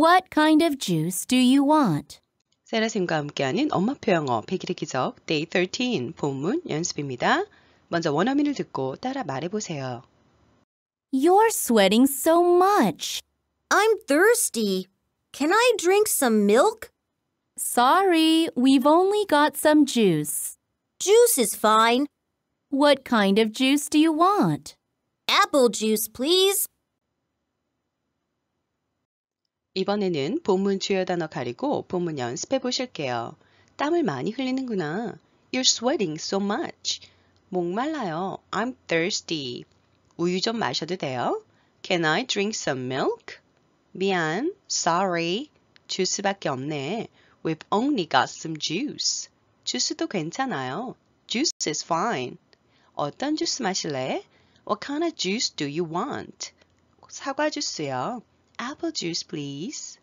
What kind of juice do you want? 세라쌤과 함께하는 엄마표 영어 백일의 기적 Day 13 본문 연습입니다. 먼저 원어민을 듣고 따라 말해보세요. You're sweating so much. I'm thirsty. Can I drink some milk? Sorry, we've only got some juice. Juice is fine. What kind of juice do you want? Apple juice, please. 이번에는 본문 주요 단어 가리고 본문 연습해 보실게요. 땀을 많이 흘리는구나. You're sweating so much. 목말라요. I'm thirsty. 우유 좀 마셔도 돼요? Can I drink some milk? 미안. Sorry. 주스밖에 없네. We've only got some juice. 주스도 괜찮아요. Juice is fine. 어떤 주스 마실래? What kind of juice do you want? 사과 주스요. apple juice, please?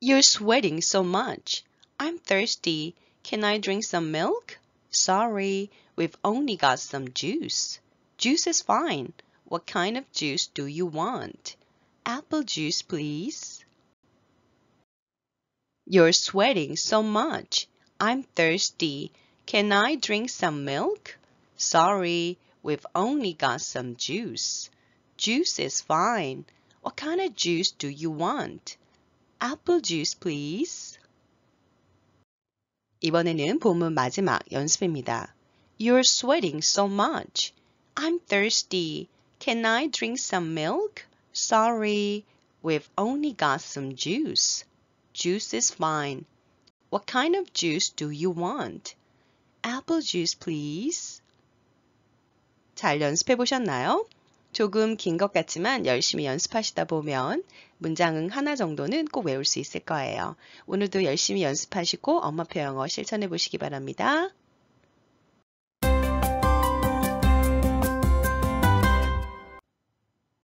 You're sweating so much. I'm thirsty. Can I drink some milk? Sorry, we've only got some juice. Juice is fine. What kind of juice do you want? Apple juice, please. You're sweating so much. I'm thirsty. Can I drink some milk? Sorry, we've only got some juice. Juice is fine. What kind of juice do you want? Apple juice, please. 이번에는 본문 마지막 연습입니다. You're sweating so much. I'm thirsty. Can I drink some milk? Sorry, we've only got some juice. Juice is fine. What kind of juice do you want? Apple juice, please. 잘 연습해 보셨나요? 조금 긴 것 같지만 열심히 연습하시다 보면 문장은 하나 정도는 꼭 외울 수 있을 거예요. 오늘도 열심히 연습하시고 엄마표 영어 실천해 보시기 바랍니다.